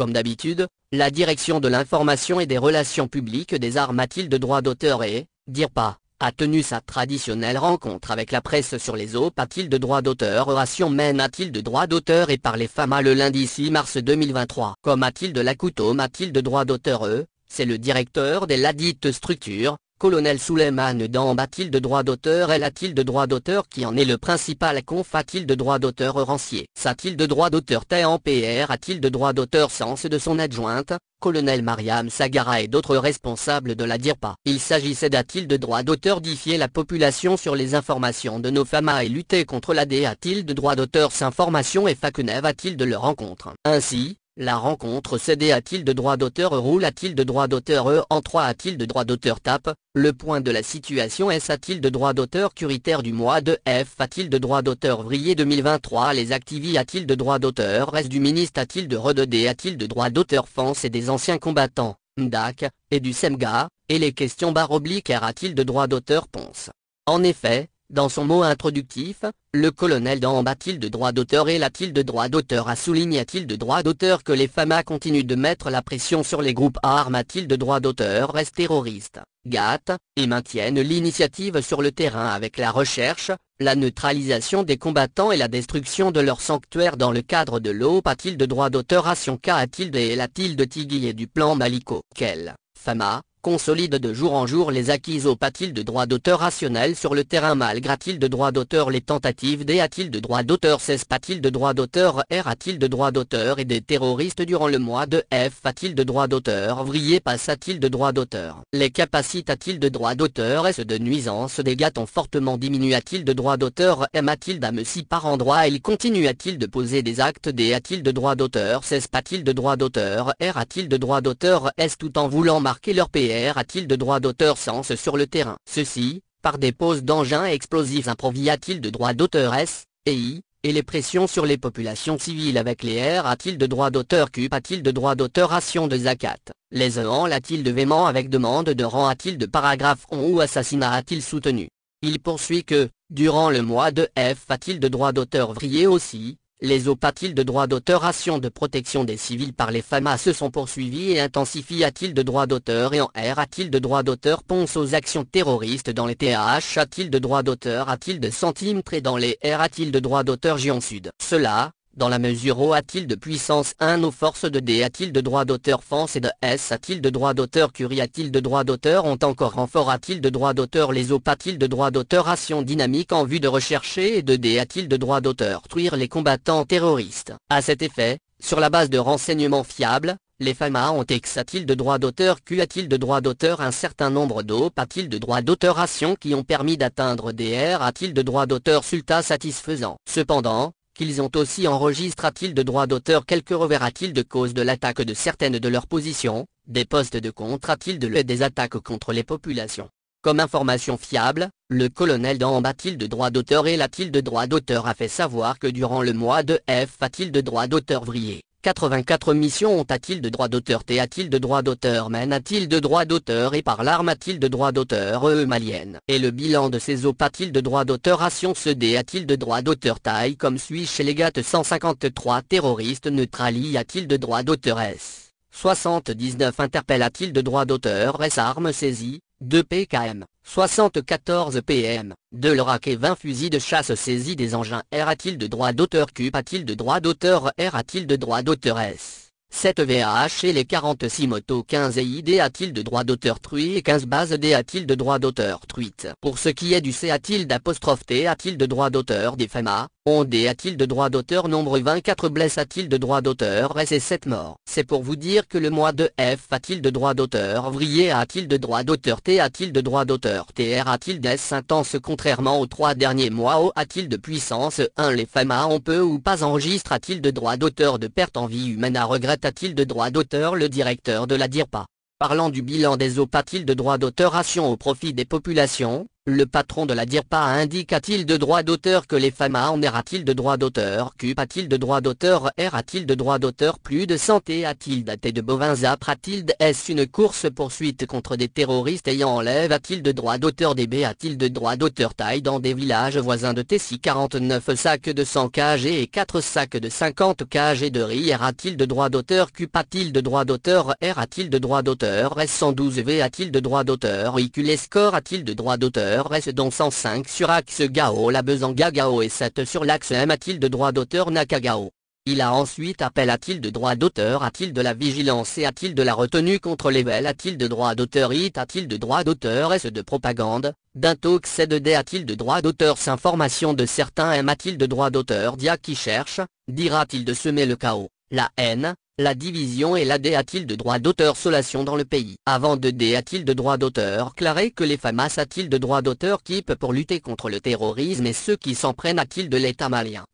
Comme d'habitude, la direction de l'information et des relations publiques des arts de Droit d'auteur et, dire pas, a tenu sa traditionnelle rencontre avec la presse sur les eaux de Droit d'auteur Oration mène de Droit d'auteur et par les FAMA ah, le lundi 6 mars 2023. Comme de m'a-t-il m'a-t-il de Droit d'auteur E, c'est le directeur des ladites structures, Colonel Souleymane dans a-t-il de droit d'auteur Elle a-t-il de droit d'auteur qui en est le principal conf A-t-il de droit d'auteur Orancier S'a-t-il de droit d'auteur TNPR A-t-il de droit d'auteur Sens de son adjointe Colonel Mariam Sagara et d'autres responsables de la DIRPA. Il s'agissait d'A-t-il de droit d'auteur d'IFIer la population sur les informations de nos femmes et lutter contre la A-t-il de droit d'auteur S'information et FACNEV A-t-il de leur rencontre Ainsi, la rencontre CD a-t-il de droit d'auteur roule a-t-il de droit d'auteur E en 3 a-t-il de droit d'auteur tape, le point de la situation S a-t-il de droit d'auteur curitaire du mois de F a-t-il de droit d'auteur Vrier 2023 les activis a-t-il de droit d'auteur reste du ministre a-t-il de à a-t-il de droit d'auteur France et des anciens combattants, mdac et du SEMGA, et les questions barre t il de droit d'auteur ponce. En effet, dans son mot introductif, le colonel d'Ambat-il de droit d'auteur et la de droit d'auteur a souligné il de droit d'auteur que les FAMA continuent de mettre la pression sur les groupes a armes il de droit d'auteur reste terroristes, gâte, et maintiennent l'initiative sur le terrain avec la recherche, la neutralisation des combattants et la destruction de leur sanctuaire dans le cadre de l'A-op-a-t-il de droit d'auteur à Sionka à il et la de Tigui et du plan Maliko. Quel FAMA, consolide de jour en jour les acquis au pas-il de droit d'auteur rationnel sur le terrain malgré-t-il de droit d'auteur les tentatives des a-t-il de droit d'auteur Cesse pas-t-il de droit d'auteur R a-t-il de droit d'auteur et des terroristes durant le mois de F a-t-il de droit d'auteur Vrier passe-t-il de droit d'auteur Les capacités a-t-il de droit d'auteur S de nuisance des ont fortement diminué a-t-il de droit d'auteur M a-t-il d'âme si par endroit il continue a-t-il de poser des actes des a-t-il de droit d'auteur Cesse pas-t-il de droit d'auteur R a-t-il de droit d'auteur S tout en voulant marquer leur PR a-t-il de droit d'auteur sens sur le terrain Ceci, par des poses d'engins explosifs improvis a-t-il de droit d'auteur S, et I, et les pressions sur les populations civiles avec les R a-t-il de droit d'auteur Q a-t-il de droit d'auteur ration de zakat Les EAN la a-t-il de véhément avec demande de rang a-t-il de paragraphe on ou assassinat a-t-il soutenu Il poursuit que, durant le mois de F a-t-il de droit d'auteur vrillé aussi, les opa de droit d'auteur action de protection des civils par les famas se sont poursuivis et intensifient a-t-il de droit d'auteur et en R a-t-il de droit d'auteur ponce aux actions terroristes dans les TH a-t-il de droit d'auteur a-t-il de centimes près dans les R a-t-il de droit d'auteur Gion Sud Cela, dans la mesure O a-t-il de puissance 1 aux forces de D a-t-il de droit d'auteur France et de S a-t-il de droit d'auteur Curie a-t-il de droit d'auteur ont encore renfort a-t-il de droit d'auteur les O pas t il de droit d'auteur Ration dynamique en vue de rechercher et de D a-t-il de droit d'auteur truire les combattants terroristes A cet effet, sur la base de renseignements fiables, les FAMA ont X a-t-il de droit d'auteur Q a-t-il de droit d'auteur Un certain nombre d'O pas t il de droit d'auteur Ration qui ont permis d'atteindre DR a-t-il de droit d'auteur Sulta satisfaisant Cependant, ils ont aussi a-t-il de droits d'auteur quelques revers t il de cause de l'attaque de certaines de leurs positions, des postes de contre a-t-il de des attaques contre les populations Comme information fiable, le colonel Damb a-t-il de droits d'auteur et l'a-t-il de droits d'auteur a fait savoir que durant le mois de F a-t-il de droits d'auteur vrillé 84 missions ont-il de droit d'auteur T t il de droit d'auteur Mène a-t-il de droit d'auteur et par l'arme a-t-il de droit d'auteur E malienne Et le bilan de ces op a-t-il de droit d'auteur Ration se a-t-il de droit d'auteur Taille comme suit chez les 153 terroristes neutrali a-t-il de droit d'auteur S 79 interpelle a-t-il de droit d'auteur S arme saisie 2 PKM, 74 PM, 2 LRAC et 20 fusils de chasse saisis des engins R a-t-il de droit d'auteur Q a-t-il de droit d'auteur R a-t-il de droit d'auteur S 7 VAH et les 46 motos 15 EID ID a-t-il de droit d'auteur truit et 15 base D a-t-il de droit d'auteur truite Pour ce qui est du C a-t-il d'apostrophe T a-t-il de droit d'auteur DFMA dé a-t-il de droit d'auteur Nombre 24 blesses a-t-il de droit d'auteur et 7 morts C'est pour vous dire que le mois de F a-t-il de droit d'auteur Vrier a-t-il de droit d'auteur T a-t-il de droit d'auteur TR a-t-il d'S intense Contrairement aux trois derniers mois O a-t-il de puissance 1 Les femmes A on peut ou pas enregistre a-t-il de droit d'auteur De perte en vie humaine A regrette a-t-il de droit d'auteur Le directeur de la DIRPA Parlant du bilan des op a-t-il de droit d'auteur ration au profit des populations le patron de la DIRPA indique a-t-il de droit d'auteur que les femmes en a-t-il de droit d'auteur Q a-t-il de droit d'auteur R a-t-il de droit d'auteur Plus de santé a-t-il daté de bovins a-t-il S une course poursuite contre des terroristes ayant enlève a-t-il de droit d'auteur DB a-t-il de droit d'auteur Taille dans des villages voisins de Tessie 49 sacs de 100 kg et 4 sacs de 50 kg de riz R a-t-il de droit d'auteur Q a-t-il de droit d'auteur R a-t-il de droit d'auteur S112V a-t-il de droit d'auteur IQ score a-t-il de droit d'auteur reste dont 105 sur axe Gao La Besanga Gao et 7 sur l'axe M A-t-il de droit d'auteur Nakagao il a ensuite appel a-t-il de droit d'auteur a-t-il de la vigilance et a-t-il de la retenue contre les belles a-t-il de droit d'auteur it a-t-il de droit d'auteur s de propagande d'intox C de d a-t-il de droit d'auteur s'information de certains m a-t-il de droit d'auteur dia qui cherche dira-t-il de semer le chaos la haine la division et la a-t-il de droit d'auteur Solation dans le pays Avant de D t il de droit d'auteur Claré que les FAMAS a-t-il de droit d'auteur qui peut pour lutter contre le terrorisme et ceux qui s'en prennent a-t-il de l'État malien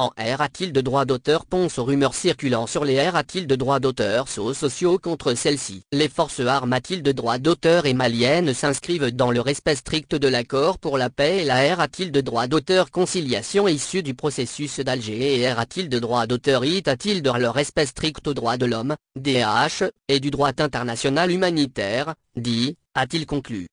en R a-t-il de droit d'auteur Ponce aux rumeurs circulant sur les R a-t-il de droit d'auteur Sauts sociaux contre celles-ci. Les forces armes a-t-il de droit d'auteur et maliennes s'inscrivent dans le respect strict de l'accord pour la paix et la R a-t-il de droit d'auteur Conciliation issue du processus d'Alger et R a-t-il de droit d'auteur IT a-t-il de leur respect strict au droit de l'homme, DH, et du droit international humanitaire, dit, a-t-il conclu.